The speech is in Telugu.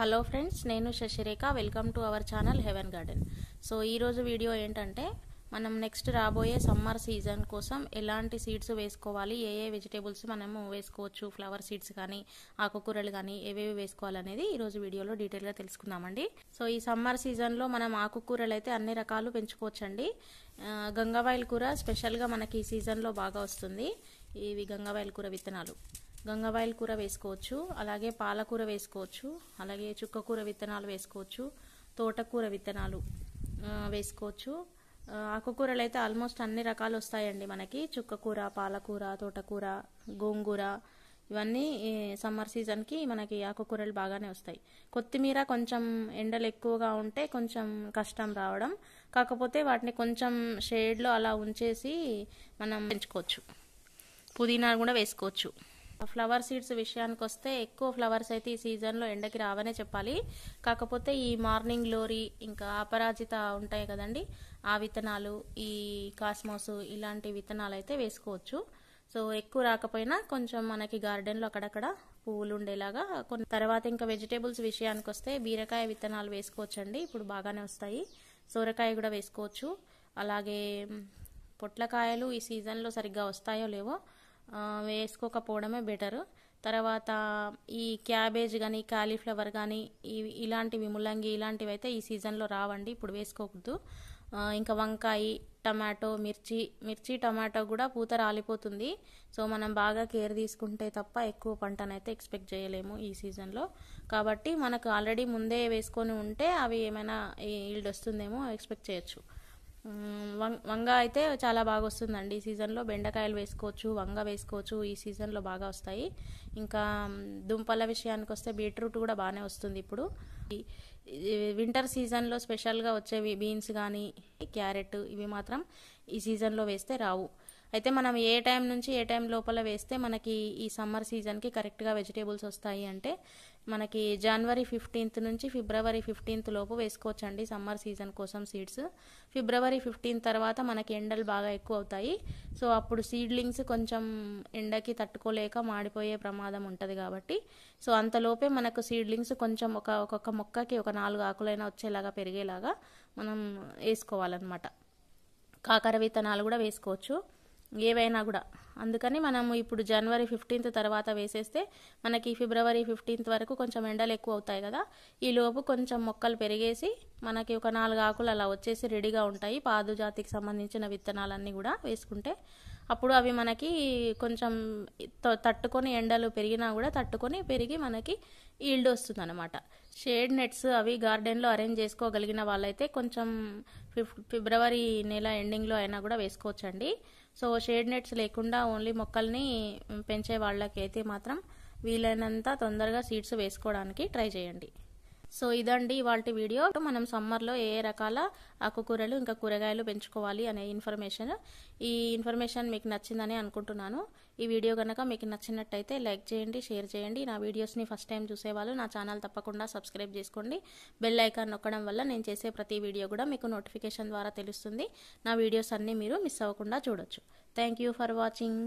హలో ఫ్రెండ్స్ నేను Sasirekha welcome to our channel Heaven Garden so ఈరోజు వీడియో ఏంటంటే మనం నెక్స్ట్ రాబోయే సమ్మర్ సీజన్ కోసం ఎలాంటి సీడ్స్ వేసుకోవాలి ఏ ఏ వెజిటేబుల్స్ మనము వేసుకోవచ్చు ఫ్లవర్ సీడ్స్ కానీ ఆకుకూరలు కానీ ఏవేవి వేసుకోవాలనేది ఈరోజు వీడియోలో డీటెయిల్గా తెలుసుకుందామండి సో ఈ సమ్మర్ సీజన్లో మనం ఆకుకూరలు అయితే అన్ని రకాలు పెంచుకోవచ్చండి గంగవాయిల్ కూర స్పెషల్గా మనకి ఈ సీజన్లో బాగా వస్తుంది ఇవి గంగవాయిల్ కూర విత్తనాలు గంగవాయిల్ కూర వేసుకోవచ్చు అలాగే పాలకూర వేసుకోవచ్చు అలాగే చుక్కకూర విత్తనాలు వేసుకోవచ్చు తోటకూర విత్తనాలు వేసుకోవచ్చు ఆకుకూరలు అయితే ఆల్మోస్ట్ అన్ని రకాలు వస్తాయండి మనకి చుక్కకూర పాలకూర తోటకూర గోంగూర ఇవన్నీ సమ్మర్ సీజన్కి మనకి ఆకుకూరలు బాగానే వస్తాయి కొత్తిమీర కొంచెం ఎండలు ఎక్కువగా ఉంటే కొంచెం కష్టం రావడం కాకపోతే వాటిని కొంచెం షేడ్లో అలా ఉంచేసి మనం పెంచుకోవచ్చు పుదీనా కూడా వేసుకోవచ్చు ఫ్లవర్ సీడ్స్ విషయానికి వస్తే ఎక్కువ ఫ్లవర్స్ అయితే ఈ సీజన్లో ఎండకి రావనే చెప్పాలి కాకపోతే ఈ మార్నింగ్ లోరీ ఇంకా అపరాజిత ఉంటాయి కదండి ఆ విత్తనాలు ఈ కాస్మోస్ ఇలాంటి విత్తనాలు అయితే వేసుకోవచ్చు సో ఎక్కువ రాకపోయినా కొంచెం మనకి గార్డెన్లో అక్కడక్కడ పువ్వులు ఉండేలాగా కొన్ని తర్వాత ఇంకా వెజిటేబుల్స్ విషయానికి వస్తే బీరకాయ విత్తనాలు వేసుకోవచ్చండి ఇప్పుడు బాగానే వస్తాయి సోరకాయ కూడా వేసుకోవచ్చు అలాగే పొట్లకాయలు ఈ సీజన్లో సరిగ్గా వస్తాయో లేవో వేసుకోకపోవడమే బెటర్ తర్వాత ఈ క్యాబేజ్ కానీ కాలీఫ్లవర్ కానీ ఇవి ఇలాంటివి ముల్లంగి ఇలాంటివి అయితే ఈ సీజన్లో రావండి ఇప్పుడు వేసుకోకూడదు ఇంకా వంకాయ టమాటో మిర్చి మిర్చి టమాటో కూడా పూత రాలిపోతుంది సో మనం బాగా కేర్ తీసుకుంటే తప్ప ఎక్కువ పంటనైతే ఎక్స్పెక్ట్ చేయలేము ఈ సీజన్లో కాబట్టి మనకు ఆల్రెడీ ముందే వేసుకొని ఉంటే అవి ఏమైనా ఈల్డ్ వస్తుందేమో ఎక్స్పెక్ట్ చేయొచ్చు వంగ అయితే చాలా బాగా వస్తుందండి ఈ సీజన్లో బెండకాయలు వేసుకోవచ్చు వంగ వేసుకోవచ్చు ఈ సీజన్లో బాగా వస్తాయి ఇంకా దుంపల విషయానికి వస్తే బీట్రూట్ కూడా బాగానే వస్తుంది ఇప్పుడు వింటర్ సీజన్లో స్పెషల్గా వచ్చేవి బీన్స్ కానీ క్యారెట్ ఇవి మాత్రం ఈ సీజన్లో వేస్తే రావు అయితే మనం ఏ టైం నుంచి ఏ టైం లోపల వేస్తే మనకి ఈ సమ్మర్ సీజన్కి కరెక్ట్గా వెజిటేబుల్స్ వస్తాయి అంటే మనకి జనవరి ఫిఫ్టీన్త్ నుంచి ఫిబ్రవరి ఫిఫ్టీన్త్ లోపు వేసుకోవచ్చండి సమ్మర్ సీజన్ కోసం సీడ్స్ ఫిబ్రవరి ఫిఫ్టీన్త్ తర్వాత మనకి ఎండలు బాగా ఎక్కువ అవుతాయి సో అప్పుడు సీడ్లింగ్స్ కొంచెం ఎండకి తట్టుకోలేక మాడిపోయే ప్రమాదం ఉంటుంది కాబట్టి సో అంతలోపే మనకు సీడ్లింగ్స్ కొంచెం ఒక ఒక్కొక్క మొక్కకి ఒక నాలుగు ఆకులైనా వచ్చేలాగా పెరిగేలాగా మనం వేసుకోవాలన్నమాట కాకర విత్తనాలు కూడా వేసుకోవచ్చు ఏవైనా కూడా అందుకని మనము ఇప్పుడు జనవరి ఫిఫ్టీన్త్ తర్వాత వేసేస్తే మనకి ఫిబ్రవరి ఫిఫ్టీన్త్ వరకు కొంచెం ఎండలు ఎక్కువ అవుతాయి కదా ఈలోపు కొంచెం మొక్కలు పెరిగేసి మనకి ఒక నాలుగు ఆకులు అలా వచ్చేసి రెడీగా ఉంటాయి పాదు జాతికి సంబంధించిన విత్తనాలన్నీ కూడా వేసుకుంటే అప్పుడు అవి మనకి కొంచెం తట్టుకొని ఎండలు పెరిగినా కూడా తట్టుకొని పెరిగి మనకి ఈల్డ్ వస్తుంది అనమాట షేడ్ నెట్స్ అవి గార్డెన్లో అరేంజ్ చేసుకోగలిగిన వాళ్ళైతే కొంచెం ఫిబ్రవరి నెల ఎండింగ్లో అయినా కూడా వేసుకోవచ్చండి సో షేడ్ నెట్స్ లేకుండా ఓన్లీ మొక్కల్ని పెంచే వాళ్ళకైతే మాత్రం వీలైనంత తొందరగా సీడ్స్ వేసుకోవడానికి ట్రై చేయండి సో ఇదండి ఇవాళ వీడియో మనం సమ్మర్లో ఏ రకాల ఆకుకూరలు ఇంకా కూరగాయలు పెంచుకోవాలి అనే ఇన్ఫర్మేషన్ ఈ ఇన్ఫర్మేషన్ మీకు నచ్చిందని అనుకుంటున్నాను ఈ వీడియో కనుక మీకు నచ్చినట్టయితే లైక్ చేయండి షేర్ చేయండి నా వీడియోస్ని ఫస్ట్ టైం చూసేవాళ్ళు నా ఛానల్ తప్పకుండా సబ్స్క్రైబ్ చేసుకోండి బెల్ ఐకాన్ నొక్కడం వల్ల నేను చేసే ప్రతి వీడియో కూడా మీకు నోటిఫికేషన్ ద్వారా తెలుస్తుంది నా వీడియోస్ అన్నీ మీరు మిస్ అవ్వకుండా చూడొచ్చు థ్యాంక్ ఫర్ వాచింగ్